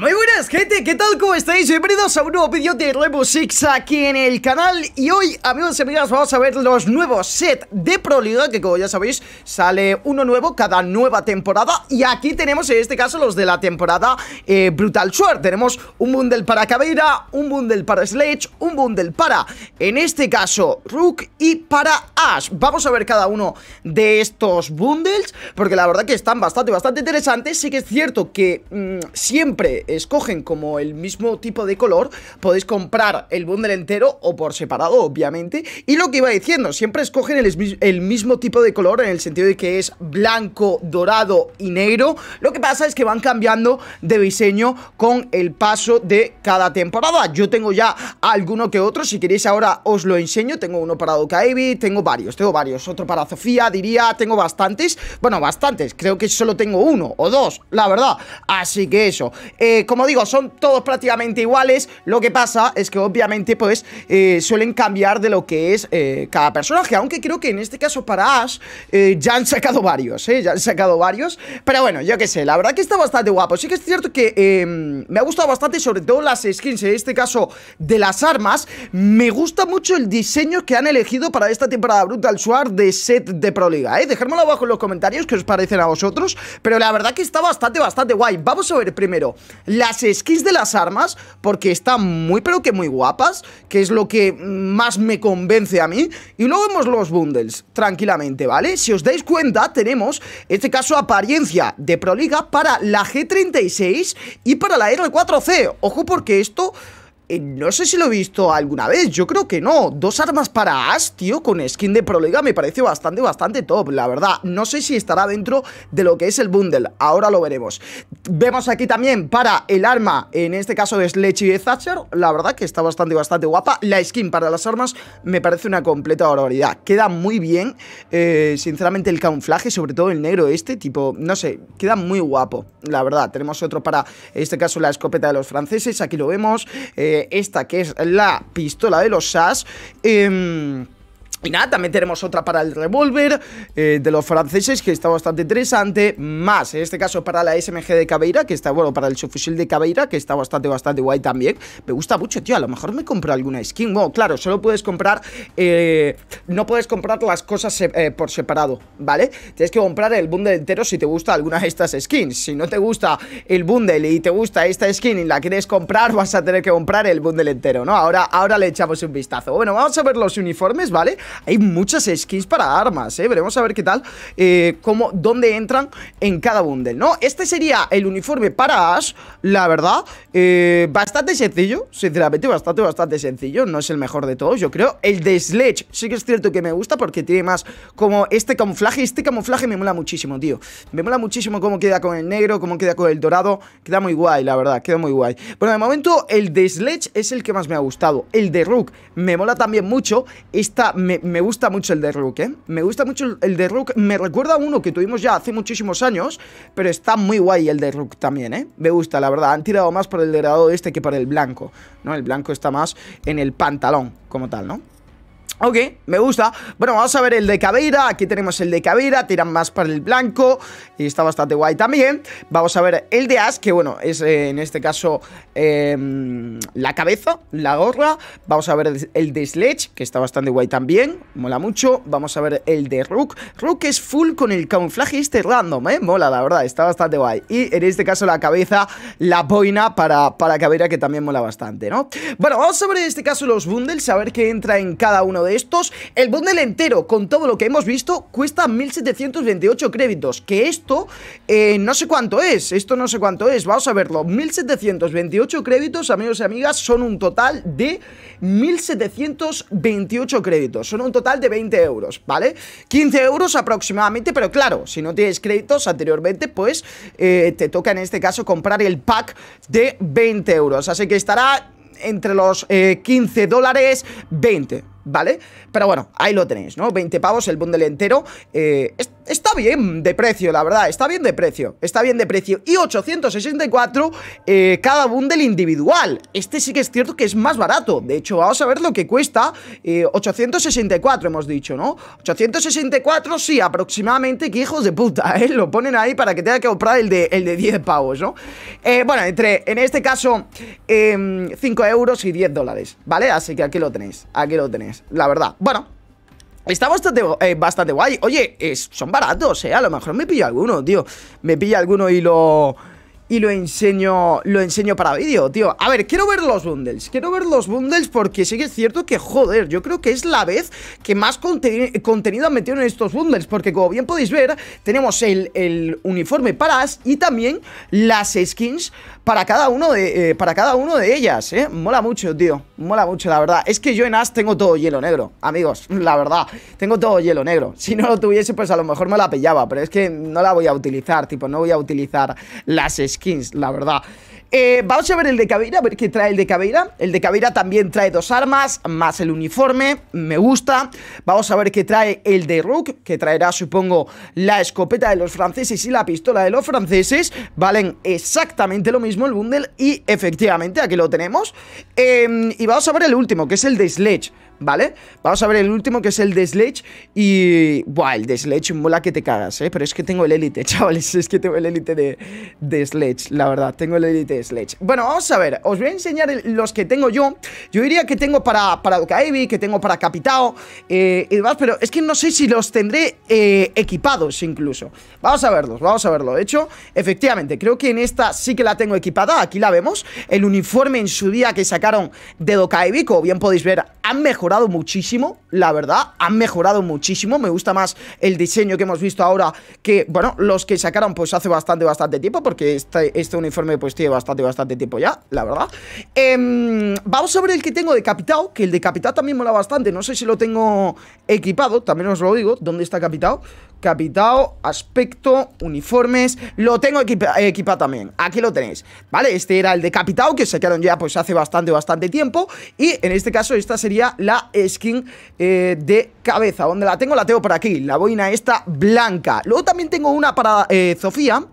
Muy buenas gente, ¿qué tal? ¿Cómo estáis? Bienvenidos a un nuevo vídeo de Rainbow Six aquí en el canal Y hoy, amigos y amigas, vamos a ver los nuevos set de Pro Que como ya sabéis, sale uno nuevo cada nueva temporada Y aquí tenemos en este caso los de la temporada eh, Brutal Sword Tenemos un bundle para Caveira, un bundle para Sledge, un bundle para, en este caso, Rook y para Ash Vamos a ver cada uno de estos bundles Porque la verdad que están bastante, bastante interesantes Sí que es cierto que mm, siempre escogen como el mismo tipo de color, podéis comprar el bundle entero o por separado, obviamente. Y lo que iba diciendo, siempre escogen el, mismo tipo de color en el sentido de que es blanco, dorado y negro. Lo que pasa es que van cambiando de diseño con el paso de cada temporada. Yo tengo ya alguno que otro, si queréis ahora os lo enseño. Tengo uno para Dokaibi, tengo varios, tengo varios. Otro para Sofía, diría, tengo bastantes. Bueno, bastantes, creo que solo tengo uno o dos, la verdad. Así que eso. Eh, como digo, son todos prácticamente iguales. Lo que pasa es que obviamente pues eh, suelen cambiar de lo que es eh, cada personaje. Aunque creo que en este caso para Ash eh, ya han sacado varios, Ya han sacado varios. Pero bueno, yo qué sé, la verdad que está bastante guapo. Sí que es cierto que me ha gustado bastante, sobre todo las skins, en este caso de las armas. Me gusta mucho el diseño que han elegido para esta temporada Brutal Sword de set de Proliga Liga, ¿eh? abajo en los comentarios que os parecen a vosotros. Pero la verdad que está bastante, bastante guay. Vamos a ver primero las skins de las armas, porque están muy pero que muy guapas, que es lo que más me convence a mí. Y luego vemos los bundles, tranquilamente, ¿vale? Si os dais cuenta, tenemos, en este caso, apariencia de Proliga para la G36 y para la R4C. Ojo porque esto... Eh, no sé si lo he visto alguna vez, yo creo que no. Dos armas para Ash, tío, con skin de Proliga me parece bastante, bastante top, la verdad. No sé si estará dentro de lo que es el bundle, ahora lo veremos. Vemos aquí también para el arma, en este caso es Lechi de Thatcher, la verdad que está bastante, bastante guapa. La skin para las armas me parece una completa barbaridad. Queda muy bien, eh, sinceramente, el camuflaje, sobre todo el negro este, tipo, no sé, queda muy guapo, la verdad. Tenemos otro para, en este caso, la escopeta de los franceses, aquí lo vemos. Eh, esta que es la pistola de los SAS. Em, y también tenemos otra para el revólver eh, de los franceses, que está bastante interesante. Más, en este caso, para la SMG de Cabeira, que está, bueno, para el subfusil de Cabeira, que está bastante, bastante guay también. Me gusta mucho, tío. A lo mejor me compro alguna skin. Bueno, claro, solo puedes comprar... Eh, no puedes comprar las cosas eh, por separado, ¿vale? Tienes que comprar el bundle entero si te gusta alguna de estas skins. Si no te gusta el bundle y te gusta esta skin y la quieres comprar, vas a tener que comprar el bundle entero, ¿no? Ahora, ahora le echamos un vistazo. Bueno, vamos a ver los uniformes, ¿vale? vale hay muchas skins para armas, ¿eh? Veremos a ver qué tal, eh, cómo, dónde entran en cada bundle, ¿no? Este sería el uniforme para Ash, la verdad. Eh, bastante sencillo, sinceramente, bastante, bastante sencillo. No es el mejor de todos, yo creo. El de Sledge sí que es cierto que me gusta porque tiene más como este camuflaje. Este camuflaje me mola muchísimo, tío. Me mola muchísimo cómo queda con el negro, cómo queda con el dorado. Queda muy guay, la verdad, queda muy guay. Bueno, de momento el de Sledge es el que más me ha gustado. El de Rook me mola también mucho. Esta me, me gusta mucho el de Rook, ¿eh? Me gusta mucho el de Rook. Me recuerda a uno que tuvimos ya hace muchísimos años, pero está muy guay el de Rook también, ¿eh? Me gusta, la verdad. Han tirado más por el degradado este que por el blanco, ¿no? El blanco está más en el pantalón como tal, ¿no? Ok, me gusta Bueno, vamos a ver el de Caveira Aquí tenemos el de Caveira Tiran más para el blanco Y está bastante guay también Vamos a ver el de Ash Que bueno, es eh, en este caso em, La cabeza, la gorra Vamos a ver el de Sledge Que está bastante guay también Mola mucho Vamos a ver el de Rook Rook es full con el camuflaje este random, eh Mola, la verdad, está bastante guay Y en este caso la cabeza La boina para, para Caveira Que también mola bastante, ¿no? Bueno, vamos a ver en este caso los bundles A ver qué entra en cada uno de estos. El bundle entero, con todo lo que hemos visto, cuesta 1728 créditos, que esto eh, no sé cuánto es, esto no sé cuánto es, vamos a verlo. 1728 créditos, amigos y amigas, son un total de 1728 créditos, son un total de 20 euros, ¿vale? 15 euros aproximadamente, pero claro, si no tienes créditos anteriormente, pues eh, te toca en este caso comprar el pack de 20 euros, así que estará entre los 15 eh, dólares 20 ¿vale? Pero bueno, ahí lo tenéis, ¿no? 20 pavos el bundle entero. Eh, está bien de precio, la verdad. Está bien de precio. Está bien de precio. Y 864 eh, cada bundle individual. Este sí que es cierto que es más barato. De hecho, vamos a ver lo que cuesta. 864 eh, hemos dicho, ¿no? 864, sí, aproximadamente. Que hijos de puta, ¿eh? Lo ponen ahí para que tenga que comprar el de, el de 10 pavos, ¿no? bueno, entre, en este caso, 5 em, euros y 10 dólares, ¿vale? Así que aquí lo tenéis. Aquí lo tenéis. Pues, la verdad Bueno, Está bastante, eh, guay. Oye, eh, son baratos, ¿eh? A lo mejor me pilla alguno, tío. Me pilla alguno y lo y lo enseño, lo enseño para vídeo, tío. A ver, quiero ver los bundles, quiero ver los bundles porque sí que es cierto que, joder, yo creo que es la vez que más contenido han metido en estos bundles, porque como bien podéis ver, tenemos el, uniforme para Ash y también las skins para cada uno de, eh, para cada uno de ellas, ¿eh? Mola mucho, tío, mola mucho, la verdad. Es que yo en As tengo todo hielo negro, amigos, la verdad, tengo todo hielo negro. Si no lo tuviese, pues a lo mejor me la pillaba, pero es que no la voy a utilizar, tipo, no voy a utilizar las skins skins, la verdad. Eh, vamos a ver el de Caveira, a ver qué trae el de Caveira. El de Caveira también trae dos armas, más el uniforme, me gusta. Vamos a ver qué trae el de Rook, que traerá, supongo, la escopeta de los franceses y la pistola de los franceses. Valen exactamente lo mismo el bundle y efectivamente aquí lo tenemos. Em, y vamos a ver el último, que es el de Sledge. ¿vale? Vamos a ver el último que es el de Sledge y... Buah, el de Sledge mola que te cagas, ¿eh? Pero es que tengo el élite, chavales, es que tengo el élite de, de Sledge, la verdad, tengo el élite Sledge Bueno, vamos a ver, os voy a enseñar los que tengo yo Yo diría que tengo para, para que tengo para Capitao eh, y demás Pero es que no sé si los tendré eh, equipados incluso Vamos a verlos, vamos a verlo De hecho, efectivamente, creo que en esta sí que la tengo equipada Aquí la vemos, el uniforme en su día que sacaron de Dokaevi Como bien podéis ver, han mejorado muchísimo, la verdad Han mejorado muchísimo, me gusta más el diseño que hemos visto ahora Que, bueno, los que sacaron pues hace bastante, bastante tiempo Porque este, este uniforme pues tiene bastante bastante, bastante tiempo ya, la verdad. Vamos em, vamos sobre el que tengo decapitado, que el decapitado también mola bastante. No sé si lo tengo equipado, también os lo digo. ¿Dónde está capitado? Capitado, aspecto, uniformes. Lo tengo equipa equipado también. Aquí lo tenéis. Vale, este era el decapitado que se quedaron ya pues hace bastante, bastante tiempo. Y en este caso, esta sería la skin eh, de cabeza. Donde la tengo, la tengo por aquí. La boina esta blanca. Luego también tengo una para eh, Sofía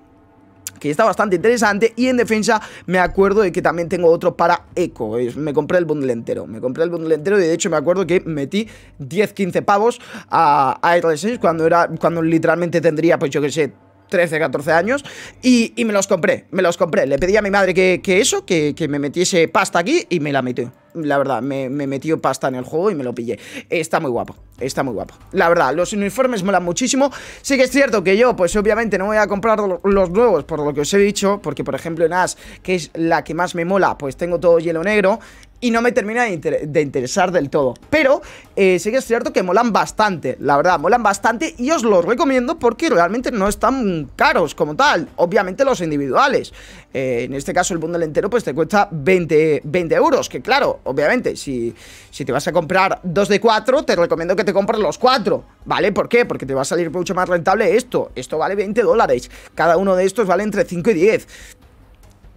que está bastante interesante. Y en defensa me acuerdo de que también tengo otro para Eco. Me compré el bundle entero. Me compré el bundle entero y de hecho me acuerdo que metí 10, 15 pavos a, a 6 e cuando, era, cuando literalmente tendría, pues yo que sé, 13, 14 años y, me los compré, me los compré. Le pedí a mi madre que, eso, que, que me metiese pasta aquí y me la metió la verdad, me, metió pasta en el juego y me lo pillé. Está muy guapo, está muy guapo. La verdad, los uniformes molan muchísimo. Sí que es cierto que yo, pues obviamente no voy a comprar los nuevos, por lo que os he dicho, porque por ejemplo en As, que es la que más me mola, pues tengo todo hielo negro y no me termina de, interesar del todo. Pero eh, sí que es cierto que molan bastante, la verdad, molan bastante y os los recomiendo porque realmente no están caros como tal. Obviamente los individuales. Eh, en este caso el bundle entero pues te cuesta 20, 20 euros, que claro, obviamente, si, si te vas a comprar dos de cuatro, te recomiendo que te compres los cuatro, ¿vale? ¿Por qué? Porque te va a salir mucho más rentable esto. Esto vale 20 dólares. Cada uno de estos vale entre 5 y 10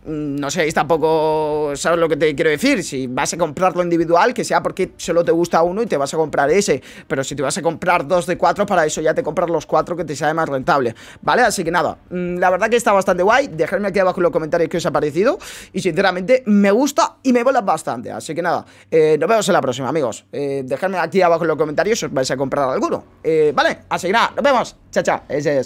no seáis tampoco, ¿sabes lo que te quiero decir? Si vas a comprarlo individual, que sea porque solo te gusta uno y te vas a comprar ese. Pero si te vas a comprar dos de cuatro, para eso ya te compras los cuatro que te sea más rentable. ¿Vale? Así que nada, mm, la verdad que está bastante guay. Dejadme aquí abajo en los comentarios qué os ha parecido. Y sinceramente, me gusta y me mola bastante. Así que nada, eh, nos vemos en la próxima, amigos. Eh, dejadme aquí abajo en los comentarios si os vais a comprar alguno. Eh, ¿Vale? Así que nada, nos vemos. Chao, chao. Ese es.